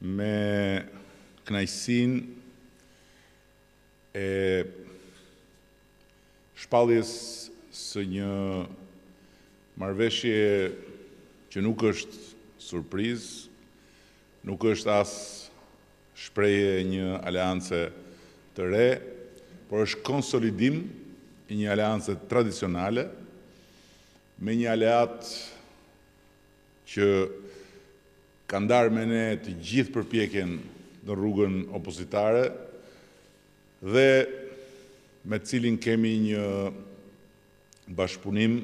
me knajsin e shpalljes së një marveshje që nuk është surpriz, nuk është as shpreje një aleance të re, por është konsolidim i një aleance tradicionale me një aleat që ka ndarë me ne të gjithë përpjekjen në rrugën opozitare dhe me cilin kemi një bashkëpunim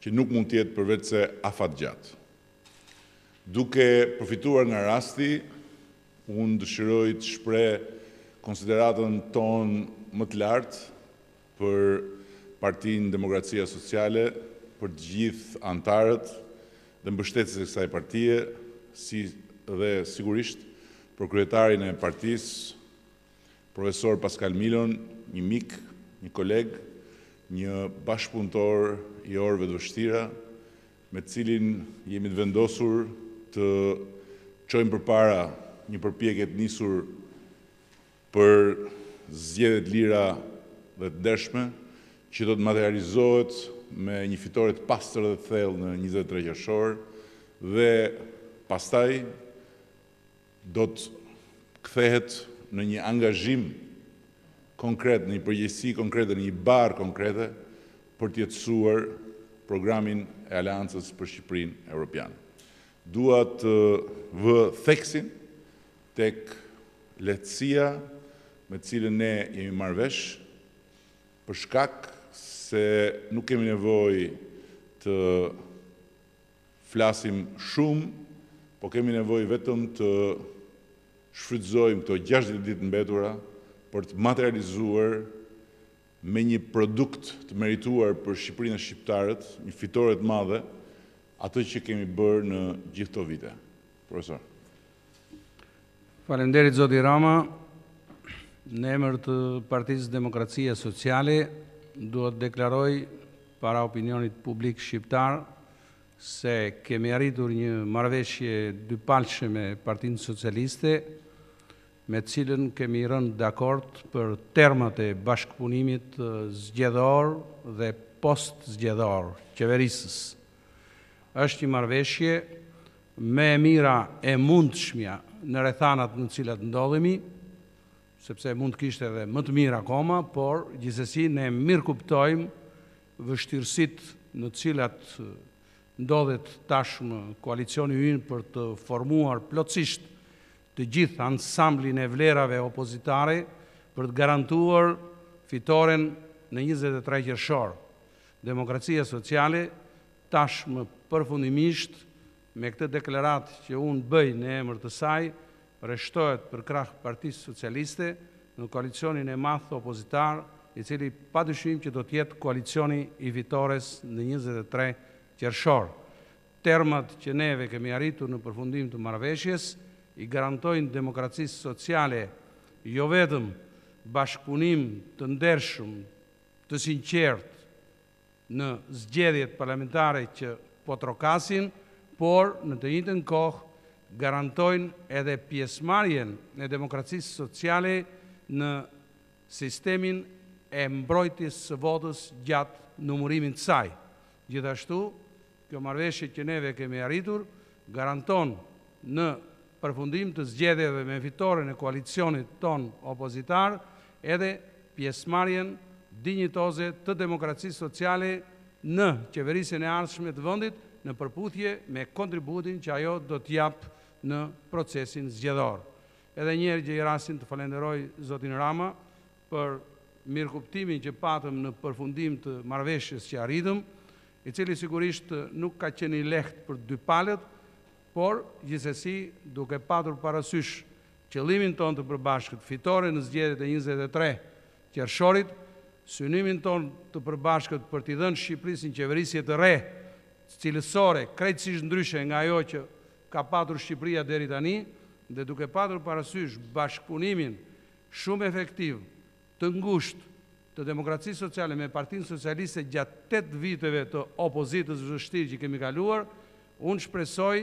që nuk mund tjetë përvec se afat gjatë. Duke përfituar nga rasti, unë dëshiroj të shpre konsideratën ton më të lartë për partinë demokracia sociale, për gjithë antarët dhe mbështetës e kësaj partije, si dhe sigurisht për kryetarin e partis, profesor Pascal Milon, një mik, një koleg, një bashkëpuntor i orëve dështira, me cilin jemi të vendosur të qojmë për para një përpjeket njësur për zjedet lira dhe të dërshme, që do të materializohet me një fitore të pastër dhe të thellë në 23 jashorë, dhe pastaj do të kthehet në një angazhim konkret, në një përgjësi konkrete, në një barë konkrete, për tjetësuar programin e aliancës për Shqiprin Europian. Dua të vë theksin tek letësia me cilën ne jemi marvesh, për shkak se nuk kemi nevoj të flasim shumë po kemi nevoj vetëm të shfrytëzojmë të 60 ditë mbetura për të materializuar me një produkt të merituar për Shqipërinë e Shqiptarët, një fitoret madhe, atë që kemi bërë në gjithë të vite. Profesor. Falemderit, Zoti Rama. Në emër të Partisë Demokracia Sociali, duhet deklaroj para opinionit publik Shqiptarë se kemi arritur një marveshje dy me partinë socialiste, me cilën kemi rëndë dakord për termat e bashkëpunimit zgjedhor dhe post zgjedor qeverisës. Êshtë një marveshje me mira e mund shmja në rethanat në cilat ndodhemi, sepse mund kishtë edhe më të mira koma, por gjithesi ne mirë kuptojmë vështirësit në cilat ndodhet tashmë koalicioni ujnë për të formuar plotësisht të gjithë ansamblin e vlerave opozitare për të garantuar fitoren në 23 kërshorë. Demokracia sociale tashmë përfundimisht me këtë deklarat që unë bëj në emër të saj, rështohet për krahë partisë socialiste në koalicionin e mathë opozitar, i cili pa dëshim që do tjetë koalicioni i vitores në 23 kërshorë qërshorë. Termat që neve kemi arritu në përfundim të marveshjes i garantojnë demokracisë sociale, jo vetëm bashkëpunim të ndershëm, të sinqert në zgjedhjet parlamentare që potrokasin, por në të njëtën kohë garantojnë edhe pjesmarjen e demokracisë sociale në sistemin e mbrojtis së votës gjatë numërimin të saj. Gjithashtu, kjo marveshje që neve kemi arritur, garanton në përfundim të zgjedeve me fitore në koalicionit ton opozitar, edhe pjesmarjen dinjitoze të demokraci sociale në qeverisin e arshme të vëndit në përputhje me kontributin që ajo do t'jap në procesin zgjedor. Edhe njerë gjë i rasin të falenderoj Zotin Rama për mirë kuptimin që patëm në përfundim të marveshjes që arritëm, i cili sigurisht nuk ka qeni leht për dy palet, por gjithesi duke patur parasysh qëlimin ton të përbashkët fitore në zgjedit e 23 kjershorit, synimin ton të përbashkët për t'i dhenë Shqiprisin qeverisje të re, cilësore, krejtësish ndryshe nga jo që ka patur Shqipria deri tani, dhe duke patur parasysh bashkëpunimin shumë efektiv të ngusht të demokraci sociale me partin socialiste gjatë 8 viteve të opozitës vështirë që kemi kaluar, unë shpresoj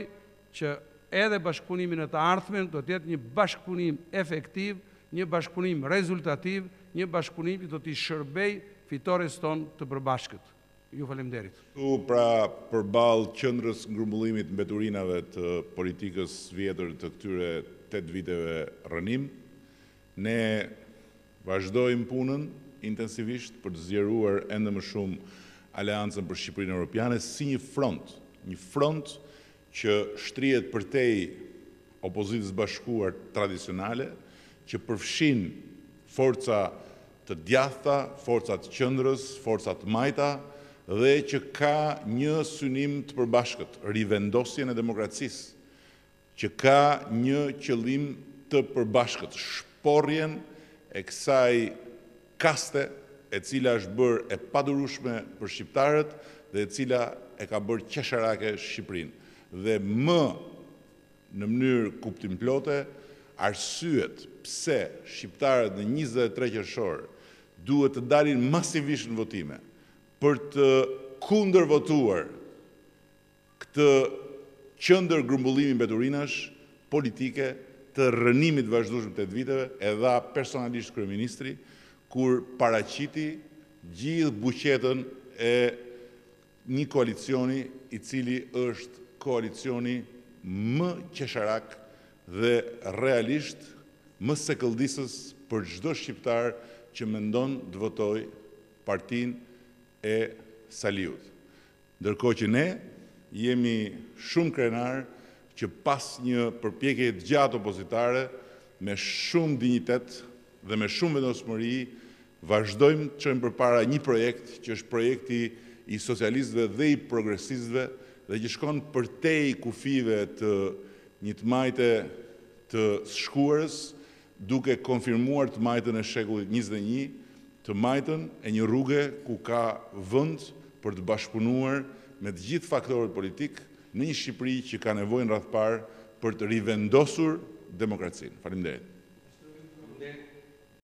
që edhe bashkëpunimin e të ardhmen do tjetë një bashkëpunim efektiv, një bashkëpunim rezultativ, një bashkëpunim i do t'i shërbej fitores ton të përbashkët. Ju falem derit. Tu pra përbalë qëndrës në mbeturinave në beturinave të politikës vjetër të këtyre 8 viteve rënim, ne vazhdojmë punën, intensivisht për të zjeruar endë më shumë aleancën për Shqipërinë Europiane si një front, një front që shtrijet për tej opozitës bashkuar tradicionale, që përfshin forca të djatha, forca të qëndrës, forca të majta, dhe që ka një synim të përbashkët, rivendosjen e demokracis, që ka një qëllim të përbashkët, shporjen e kësaj kaste e cila është bërë e padurushme për shqiptarët dhe e cila e ka bërë qesharake Shqiprin. Dhe më në mënyrë kuptim plote, arsyet pse shqiptarët në 23 qëshorë duhet të dalin masivisht në votime për të kunder votuar këtë qëndër grumbullimin beturinash politike të rënimit vazhdushmë të edhviteve edha personalisht kërëministri, kur paraciti gjithë buqetën e një koalicioni i cili është koalicioni më qesharak dhe realisht më se për gjdo shqiptar që më ndonë dëvotoj partin e saliut. Ndërko që ne jemi shumë krenar që pas një përpjekje gjatë opozitare me shumë dignitet dhe me shumë vendosëmëri vazhdojmë të qëmë përpara një projekt që është projekti i socialistëve dhe i progresistëve dhe që shkon për te i kufive të një të majte të shkuarës duke konfirmuar të majten e shekullit 21, të majten e një rrugë ku ka vënd për të bashkëpunuar me të gjithë faktorët politikë në një Shqipëri që ka nevojnë rrathpar për të rivendosur demokracinë. Falim dhejtë.